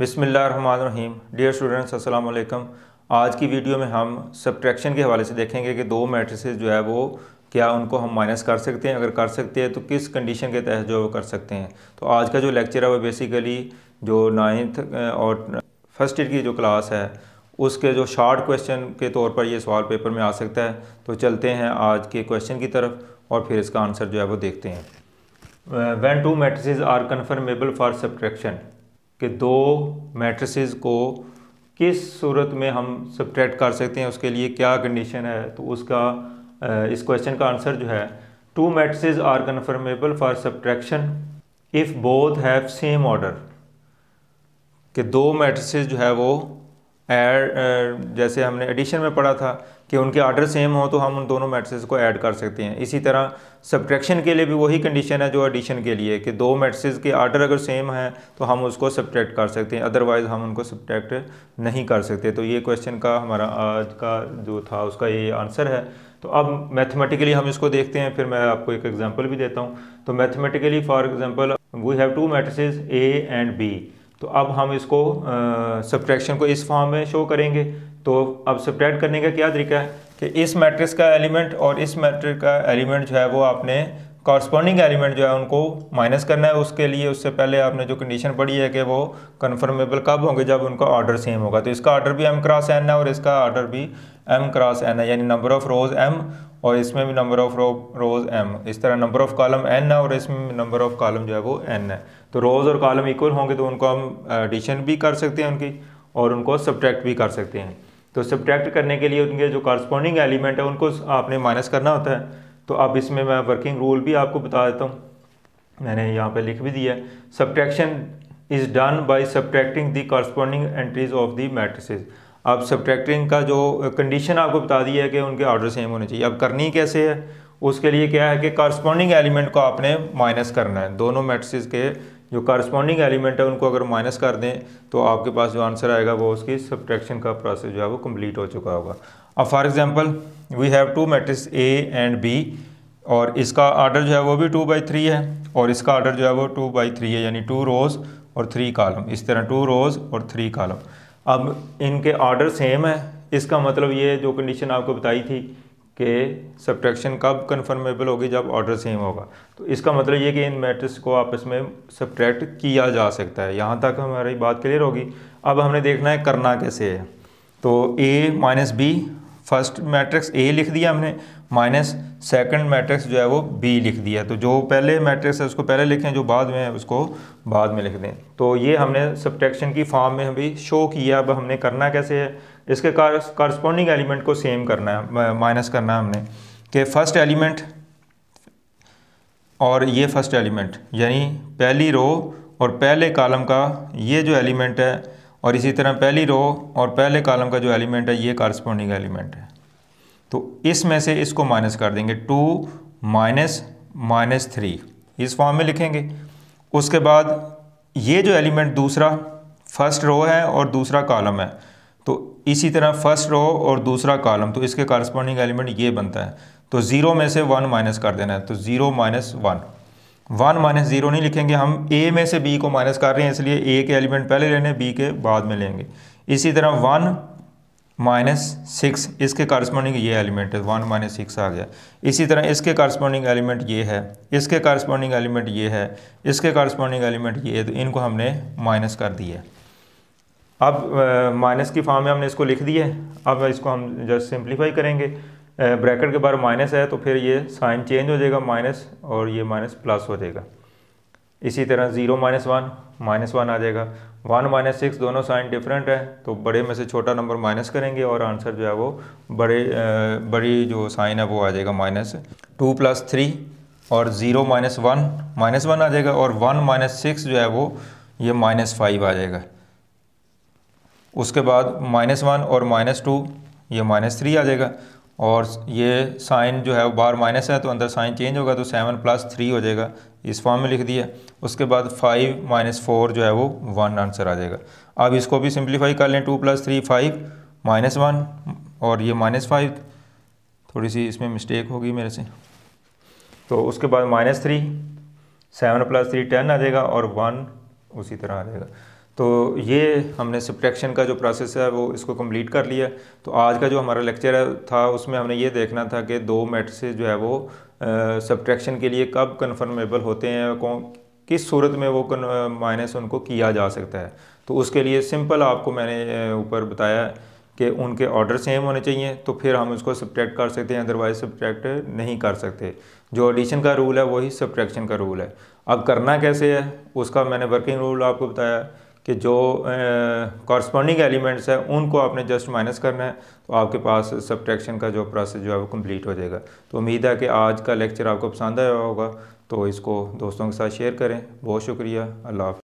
बिसमीम dear students अस्सलाम वालेकुम आज की वीडियो में हम सब्ट्रैक्शन के हवाले से देखेंगे कि दो मैट्रिसेस जो है वो क्या उनको हम माइनस कर सकते हैं अगर कर सकते हैं तो किस कंडीशन के तहत जो है वो कर सकते हैं तो आज का जो लेक्चर है वो बेसिकली जो नाइन्थ और फर्स्ट ईयर की जो क्लास है उसके जो शार्ट क्वेश्चन के तौर पर ये सवाल पेपर में आ सकता है तो चलते हैं आज के क्वेश्चन की तरफ और फिर इसका आंसर जो है वो देखते हैं when two matrices are conformable for subtraction कि दो मैट्रिसेस को किस सूरत में हम सब्ट्रैक्ट कर सकते हैं उसके लिए क्या कंडीशन है तो उसका इस क्वेश्चन का आंसर जो है two matrices are conformable for subtraction if both have same order कि दो मैट्रिसेस जो है वो एड जैसे हमने एडिशन में पढ़ा था कि उनके आर्डर सेम हो तो हम उन दोनों मैट्रिसेस को ऐड कर सकते हैं इसी तरह सब्ट्रैक्शन के लिए भी वही कंडीशन है जो एडिशन के लिए कि दो मैट्रिसेस के आर्डर अगर सेम हैं तो हम उसको सब्ट्रैक्ट कर सकते हैं अदरवाइज़ हम उनको सब्ट्रैक्ट नहीं कर सकते तो ये क्वेश्चन का हमारा आज का जो था उसका ये आंसर है तो अब मैथमेटिकली हम इसको देखते हैं फिर मैं आपको एक एग्जाम्पल भी देता हूँ तो mathematically for example we have two matrices A and B तो अब हम इसको सब्ट्रैक्शन को इस फॉर्म में शो करेंगे तो अब सब्ट्रैक्ट करने का क्या तरीका है कि इस मैट्रिक्स का एलिमेंट और इस मैट्रिक्स का एलिमेंट जो है वो आपने कॉरस्पॉन्डिंग एलिमेंट जो है उनको माइनस करना है उसके लिए उससे पहले आपने जो कंडीशन पढ़ी है कि वो कन्फर्मेबल कब होंगे जब उनका ऑर्डर सेम होगा तो इसका ऑर्डर भी एम क्रॉस एन है और इसका ऑर्डर भी एम क्रॉस एन है यानी नंबर ऑफ रोज एम और इसमें भी नंबर ऑफ रोज एम इस तरह नंबर ऑफ कॉलम एन है और इसमें नंबर ऑफ कॉलम जो है वो एन है तो रोज़ और कॉलम इक्वल होंगे तो उनको हम एडिशन भी कर सकते हैं उनकी और उनको सब्ट्रैक्ट भी कर सकते हैं तो सब्ट्रैक्ट करने के लिए उनके जो कॉरस्पॉन्डिंग एलिमेंट है उनको आपने माइनस करना होता है तो अब इसमें मैं वर्किंग रूल भी आपको बता देता हूँ मैंने यहाँ पे लिख भी दिया है subtraction is done by subtracting the corresponding entries of the matrices अब सब्ट्रैक्टिंग का जो कंडीशन आपको बता दी है कि उनके ऑर्डर सेम होने चाहिए अब करनी कैसे है उसके लिए क्या है कि कॉरस्पॉन्डिंग एलिमेंट को आपने माइनस करना है दोनों मैट्रिसेज के जो कारस्पॉन्डिंग एलिमेंट है उनको अगर माइनस कर दें तो आपके पास जो आंसर आएगा वो उसकी सब्ट्रैक्शन का प्रोसेस जो है वो कम्प्लीट हो चुका होगा अब for example we have two matrix A and B और इसका आर्डर जो है वो भी टू बाई थ्री है और इसका आर्डर जो है वो टू बाई थ्री है यानी टू रोज़ और थ्री कॉलम इस तरह टू रोज़ और थ्री कॉलम अब इनके आर्डर सेम है इसका मतलब ये जो कंडीशन आपको बताई थी कि सब्ट्रैक्शन कब कन्फर्मेबल होगी जब ऑर्डर सेम होगा तो इसका मतलब ये कि इन मैट्रिक्स को आपस में सब्ट्रैक्ट किया जा सकता है यहाँ तक हमारी बात क्लियर होगी अब हमने देखना है करना कैसे है तो A minus B first matrix A लिख दिया हमने माइनस सेकंड मैट्रिक्स जो है वो बी लिख दिया तो जो पहले मैट्रिक्स है उसको पहले लिखें जो बाद में है उसको बाद में लिख दें तो ये हमने सब्ट्रैक्शन की फॉर्म में अभी शो किया अब हमने करना कैसे है इसके कारस्पॉन्डिंग एलिमेंट को सेम करना है माइनस करना है हमने कि फर्स्ट एलिमेंट और ये फर्स्ट एलिमेंट यानी पहली रो और पहले कॉलम का ये जो एलिमेंट है और इसी तरह पहली रो और पहले कॉलम का जो एलिमेंट है ये कारस्पॉन्डिंग एलिमेंट है तो इसमें से इसको माइनस कर देंगे टू माइनस माइनस थ्री इस फॉर्म में लिखेंगे उसके बाद ये जो एलिमेंट दूसरा फर्स्ट रो है और दूसरा कॉलम है तो इसी तरह फर्स्ट रो और दूसरा कॉलम तो इसके कारस्पॉन्डिंग एलिमेंट ये बनता है तो ज़ीरो में से वन माइनस कर देना है तो zero minus one one minus zero नहीं लिखेंगे हम ए में से बी को माइनस कर रहे हैं इसलिए ए के एलिमेंट पहले लेने बी के बाद में लेंगे इसी तरह वन माइनस सिक्स इसके कारस्पॉन्डिंग ये एलिमेंट है वन माइनस सिक्स आ गया इसी तरह इसके कारस्पॉन्डिंग एलिमेंट ये है इसके कारस्पॉन्डिंग एलिमेंट ये है इसके कारस्पॉन्डिंग एलिमेंट ये है तो इनको हमने माइनस कर दिया अब माइनस की फॉर्म में हमने इसको लिख दिया अब इसको हम जस्ट सिंप्लीफाई करेंगे ब्रैकेट के बाहर माइनस है तो फिर ये साइन चेंज हो जाएगा माइनस और ये माइनस प्लस हो जाएगा इसी तरह zero minus one minus one आ जाएगा वन माइनस सिक्स दोनों साइन डिफरेंट है तो बड़े में से छोटा नंबर माइनस करेंगे और आंसर जो है वो बड़े बड़ी जो साइन है वो आ जाएगा माइनस टू प्लस थ्री और zero minus one minus one आ जाएगा और वन माइनस सिक्स जो है वो ये माइनस फाइव आ जाएगा उसके बाद माइनस वन और माइनस टू ये माइनस थ्री आ जाएगा और ये साइन जो है वो बाहर माइनस है तो अंदर साइन चेंज होगा तो सेवन प्लस थ्री हो जाएगा इस फॉर्म में लिख दिया उसके बाद फाइव माइनस फोर जो है वो वन आंसर आ जाएगा अब इसको भी सिंप्लीफाई कर लें two plus three five minus one और ये माइनस फाइव थोड़ी सी इसमें मिस्टेक होगी मेरे से तो उसके बाद minus three seven plus three ten आ जाएगा और वन उसी तरह आ जाएगा तो ये हमने सब्ट्रैक्शन का जो प्रोसेस है वो इसको कंप्लीट कर लिया तो आज का जो हमारा लेक्चर था उसमें हमने ये देखना था कि दो मैट्रिसेस जो है वो सब्ट्रैक्शन के लिए कब कन्फर्मेबल होते हैं कौन किस सूरत में वो माइनस उनको किया जा सकता है तो उसके लिए सिंपल आपको मैंने ऊपर बताया कि उनके ऑर्डर सेम होने चाहिए तो फिर हम उसको सब्ट्रैक्ट कर सकते हैं अदरवाइज सब्ट्रैक्ट नहीं कर सकते जो एडिशन का रूल है वही सब्ट्रैक्शन का रूल है अब करना कैसे है उसका मैंने वर्किंग रूल आपको बताया कि जो कॉरस्पॉन्डिंग एलिमेंट्स हैं उनको आपने जस्ट माइनस करना है तो आपके पास सब्ट्रैक्शन का जो प्रोसेस जो है वो कंप्लीट हो जाएगा तो उम्मीद है कि आज का लेक्चर आपको पसंद आया होगा तो इसको दोस्तों के साथ शेयर करें बहुत शुक्रिया अल्लाह हाफ